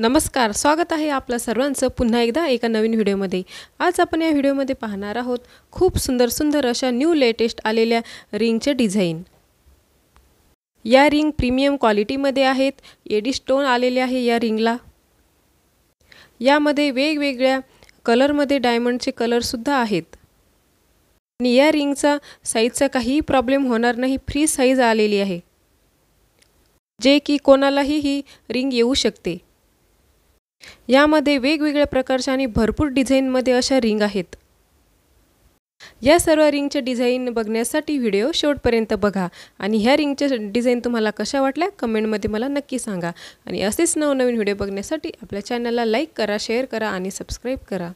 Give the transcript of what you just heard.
नमस्कार स्वागत आहे आपल्या सर्वांचं पुन्हा एकदा एका नवीन व्हिडिओमध्ये आज आपण या व्हिडिओमध्ये पाहणार आहोत खूप सुंदर सुंदर अशा न्यू लेटेस्ट आलेल्या रिंगचे डिझाईन या रिंग प्रीमियम क्वालिटीमध्ये आहेत एडी स्टोन आलेले आहे या रिंगला यामध्ये वेगवेगळ्या कलरमध्ये डायमंडचे कलरसुद्धा आहेत आणि या रिंगचा साईजचा काहीही प्रॉब्लेम होणार नाही फ्री साईज आलेली आहे जे की कोणालाही ही रिंग येऊ शकते यामध्ये वेगवेगळ्या प्रकारच्या आणि भरपूर डिझाईनमध्ये अशा रिंग आहेत या सर्व रिंगचे डिझाईन बघण्यासाठी व्हिडिओ शेवटपर्यंत बघा आणि ह्या रिंगच्या डिझाईन तुम्हाला कशा वाटल्या कमेंटमध्ये मला नक्की सांगा आणि असेच नवनवीन व्हिडिओ बघण्यासाठी आपल्या चॅनलला लाईक करा शेअर करा आणि सबस्क्राईब करा